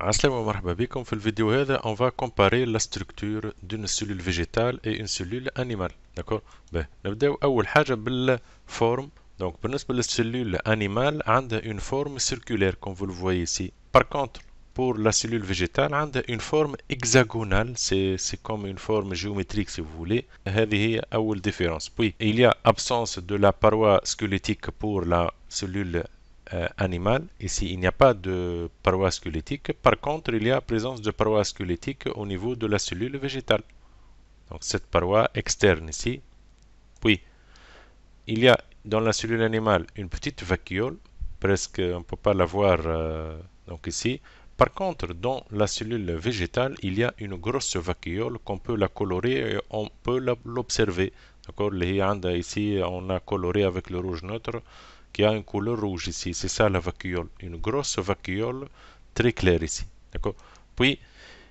Aslam wa Dans bikum في on va comparer la structure d'une cellule végétale et une cellule animale d'accord نبداو اول forme. donc la cellule animale a une forme circulaire comme vous le voyez ici par contre pour la cellule végétale a une forme hexagonale c'est comme une forme géométrique si vous voulez هذه هي une différence puis il y a absence de la paroi squelettique pour la cellule euh, animal. Ici, il n'y a pas de paroi squelettique. Par contre, il y a présence de paroi squelettique au niveau de la cellule végétale. Donc, cette paroi externe ici. Puis, il y a dans la cellule animale une petite vacuole. Presque, on ne peut pas la voir euh, donc ici. Par contre, dans la cellule végétale, il y a une grosse vacuole qu'on peut la colorer et on peut l'observer. D'accord Ici, on a coloré avec le rouge neutre qui a une couleur rouge ici. C'est ça la vacuole, une grosse vacuole très claire ici. D'accord Puis,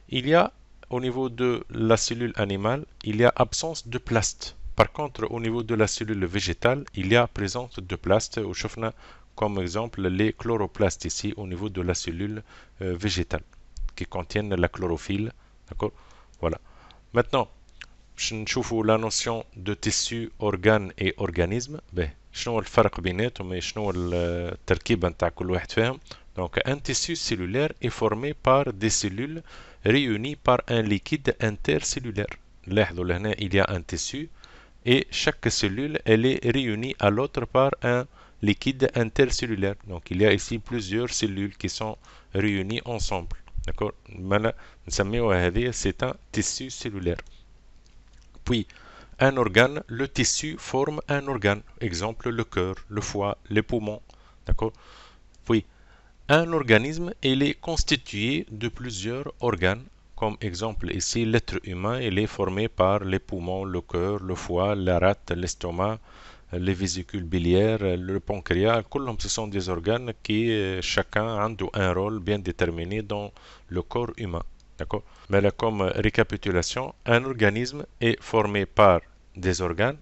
il y a au niveau de la cellule animale, il y a absence de plastes. Par contre, au niveau de la cellule végétale, il y a présence de plaste. Comme exemple, les chloroplastes ici au niveau de la cellule euh, végétale qui contiennent la chlorophylle. D'accord Voilà. Maintenant, je لا la دو de tissu اي et به شنو الفرق بيناتهم Donc un tissu cellulaire est formé par des cellules réunies par un liquide intercellulaire. il y a un tissu et chaque cellule elle est réunie à l'autre par un liquide intercellulaire. Donc il y a ici plusieurs cellules qui sont réunies ensemble. D'accord C'est un tissu cellulaire. Puis, un organe, le tissu forme un organe. Exemple, le cœur, le foie, les poumons. D'accord Puis, un organisme, il est constitué de plusieurs organes. Comme exemple ici, l'être humain, il est formé par les poumons, le cœur, le foie, la rate, l'estomac, les vésicules biliaires, le pancréas. ce sont des organes qui, euh, chacun, ont un rôle bien déterminé dans le corps humain. D'accord Mais là, comme récapitulation, un organisme est formé par des organes,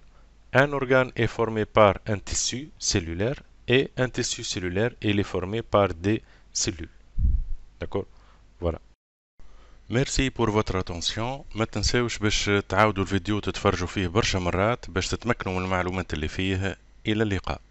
un organe est formé par un tissu cellulaire et un tissu cellulaire est formé par des cellules. D'accord Voilà. Merci pour votre attention. merci pour votre attention ما تنساوش باش تعاودوا الفيديو تتفرجوا فيه برشا مرات باش تتمكنوا من المعلومات اللي فيه la اللقاء